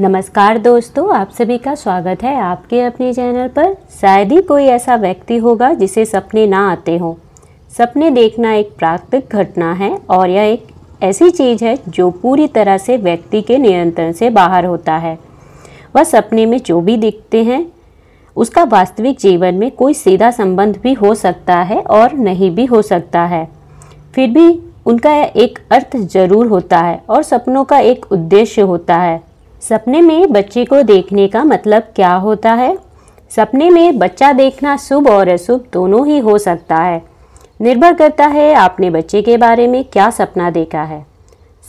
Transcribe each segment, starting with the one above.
नमस्कार दोस्तों आप सभी का स्वागत है आपके अपने चैनल पर शायद ही कोई ऐसा व्यक्ति होगा जिसे सपने ना आते हों सपने देखना एक प्राकृतिक घटना है और यह एक ऐसी चीज़ है जो पूरी तरह से व्यक्ति के नियंत्रण से बाहर होता है वह सपने में जो भी दिखते हैं उसका वास्तविक जीवन में कोई सीधा संबंध भी हो सकता है और नहीं भी हो सकता है फिर भी उनका एक अर्थ जरूर होता है और सपनों का एक उद्देश्य होता है सपने में बच्चे को देखने का मतलब क्या होता है सपने में बच्चा देखना शुभ और अशुभ दोनों ही हो सकता है निर्भर करता है आपने बच्चे के बारे में क्या सपना देखा है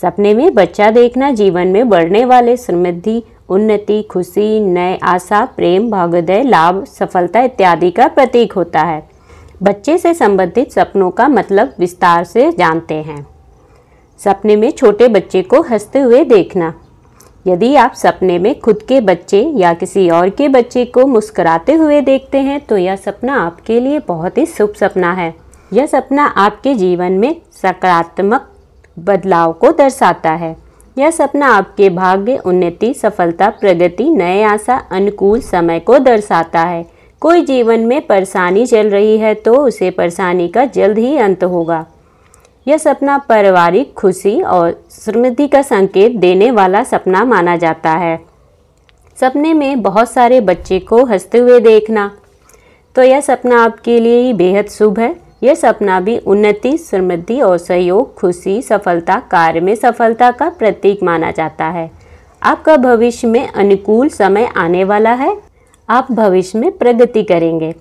सपने में बच्चा देखना जीवन में बढ़ने वाले समृद्धि उन्नति खुशी नए आशा प्रेम भागोदय लाभ सफलता इत्यादि का प्रतीक होता है बच्चे से संबंधित सपनों का मतलब विस्तार से जानते हैं सपने में छोटे बच्चे को हंसते हुए देखना यदि आप सपने में खुद के बच्चे या किसी और के बच्चे को मुस्कुराते हुए देखते हैं तो यह सपना आपके लिए बहुत ही शुभ सपना है यह सपना आपके जीवन में सकारात्मक बदलाव को दर्शाता है यह सपना आपके भाग्य उन्नति सफलता प्रगति नए आशा अनुकूल समय को दर्शाता है कोई जीवन में परेशानी चल रही है तो उसे परेशानी का जल्द ही अंत होगा यह सपना पारिवारिक खुशी और समृद्धि का संकेत देने वाला सपना माना जाता है सपने में बहुत सारे बच्चे को हंसते हुए देखना तो यह सपना आपके लिए ही बेहद शुभ है यह सपना भी उन्नति समृद्धि और सहयोग खुशी सफलता कार्य में सफलता का प्रतीक माना जाता है आपका भविष्य में अनुकूल समय आने वाला है आप भविष्य में प्रगति करेंगे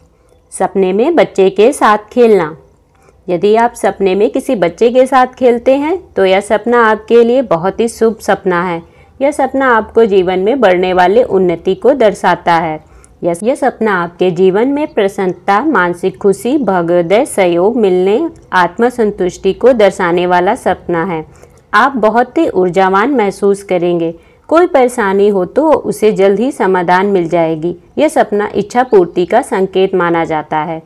सपने में बच्चे के साथ खेलना यदि आप सपने में किसी बच्चे के साथ खेलते हैं तो यह सपना आपके लिए बहुत ही शुभ सपना है यह सपना आपको जीवन में बढ़ने वाले उन्नति को दर्शाता है यह सपना आपके जीवन में प्रसन्नता मानसिक खुशी भगोदय सहयोग मिलने आत्मसंतुष्टि को दर्शाने वाला सपना है आप बहुत ही ऊर्जावान महसूस करेंगे कोई परेशानी हो तो उसे जल्द ही समाधान मिल जाएगी यह सपना इच्छा पूर्ति का संकेत माना जाता है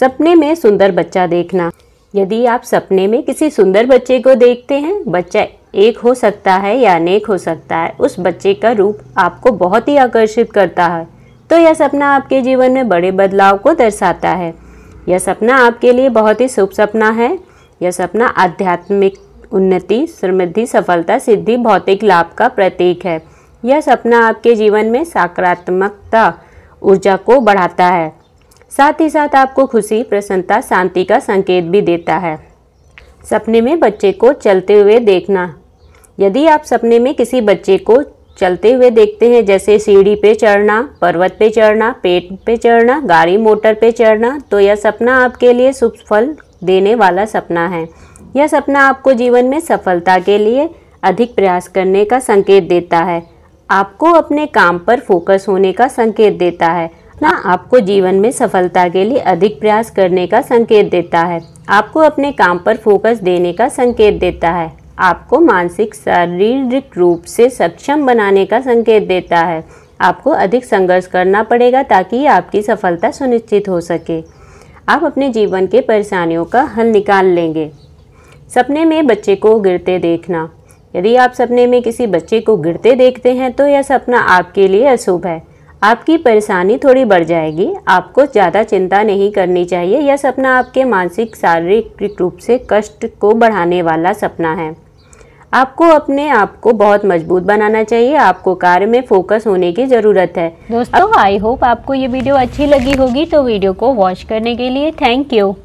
सपने में सुंदर बच्चा देखना यदि आप सपने में किसी सुंदर बच्चे को देखते हैं बच्चा एक हो सकता है या अनेक हो सकता है उस बच्चे का रूप आपको बहुत ही आकर्षित करता है तो यह सपना आपके जीवन में बड़े बदलाव को दर्शाता है यह सपना आपके लिए बहुत ही शुभ सपना है यह सपना आध्यात्मिक उन्नति समृद्धि सफलता सिद्धि भौतिक लाभ का प्रतीक है यह सपना आपके जीवन में सकारात्मकता ऊर्जा को बढ़ाता है साथ ही साथ आपको खुशी प्रसन्नता शांति का संकेत भी देता है सपने में बच्चे को चलते हुए देखना यदि आप सपने में किसी बच्चे को चलते हुए देखते हैं जैसे सीढ़ी पे चढ़ना पर्वत पे चढ़ना पेट पे चढ़ना गाड़ी मोटर पे चढ़ना तो यह सपना आपके लिए शुभ फल देने वाला सपना है यह सपना आपको जीवन में सफलता के लिए अधिक प्रयास करने का संकेत देता है आपको अपने काम पर फोकस होने का संकेत देता है ना आपको जीवन में सफलता के लिए अधिक प्रयास करने का संकेत देता है आपको अपने काम पर फोकस देने का संकेत देता है आपको मानसिक शारीरिक रूप से सक्षम बनाने का संकेत देता है आपको अधिक संघर्ष करना पड़ेगा ताकि आपकी सफलता सुनिश्चित हो सके आप अपने जीवन के परेशानियों का हल निकाल लेंगे सपने में बच्चे को गिरते देखना यदि आप सपने में किसी बच्चे को गिरते देखते हैं तो यह सपना आपके लिए अशुभ है आपकी परेशानी थोड़ी बढ़ जाएगी आपको ज़्यादा चिंता नहीं करनी चाहिए यह सपना आपके मानसिक शारीरिक रूप से कष्ट को बढ़ाने वाला सपना है आपको अपने आप को बहुत मजबूत बनाना चाहिए आपको कार्य में फोकस होने की ज़रूरत है दोस्तों आई होप आपको ये वीडियो अच्छी लगी होगी तो वीडियो को वॉच करने के लिए थैंक यू